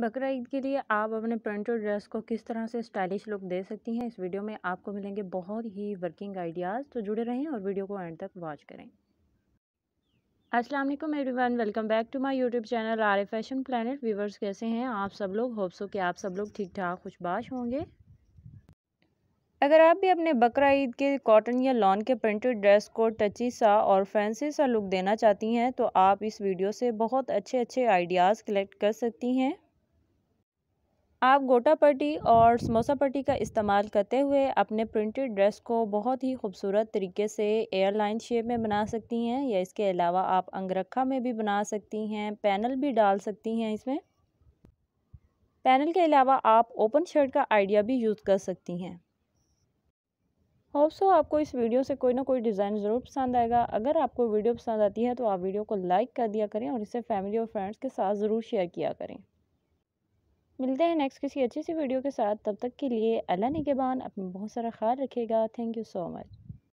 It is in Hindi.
बकरा ईद के लिए आप अपने प्रिंटेड ड्रेस को किस तरह से स्टाइलिश लुक दे सकती हैं इस वीडियो में आपको मिलेंगे बहुत ही वर्किंग आइडियाज़ तो जुड़े रहें और वीडियो को एंड तक वॉच करें असलम everyone welcome back to my YouTube channel R fashion planet viewers कैसे हैं आप सब लोग होप्सो कि आप सब लोग ठीक ठाक खुशबाश होंगे अगर आप भी अपने बकरा ईद के कॉटन या लॉन के प्रिंटेड ड्रेस को टची सा और फैंसी सा लुक देना चाहती हैं तो आप इस वीडियो से बहुत अच्छे अच्छे आइडियाज़ कलेक्ट कर सकती हैं आप गोटा पट्टी और समोसा पट्टी का इस्तेमाल करते हुए अपने प्रिंटेड ड्रेस को बहुत ही खूबसूरत तरीके से एयरलाइन शेप में बना सकती हैं या इसके अलावा आप अंगरखा में भी बना सकती हैं पैनल भी डाल सकती हैं इसमें पैनल के अलावा आप ओपन शर्ट का आइडिया भी यूज़ कर सकती हैं होप सो आपको इस वीडियो से कोई ना कोई डिज़ाइन ज़रूर पसंद आएगा अगर आपको वीडियो पसंद आती है तो आप वीडियो को लाइक कर दिया करें और इसे फैमिली और फ्रेंड्स के साथ ज़रूर शेयर किया करें मिलते हैं नेक्स्ट किसी अच्छी सी वीडियो के साथ तब तक के लिए अल्लाह निगेबान अपना बहुत सारा ख्याल रखेगा थैंक यू सो मच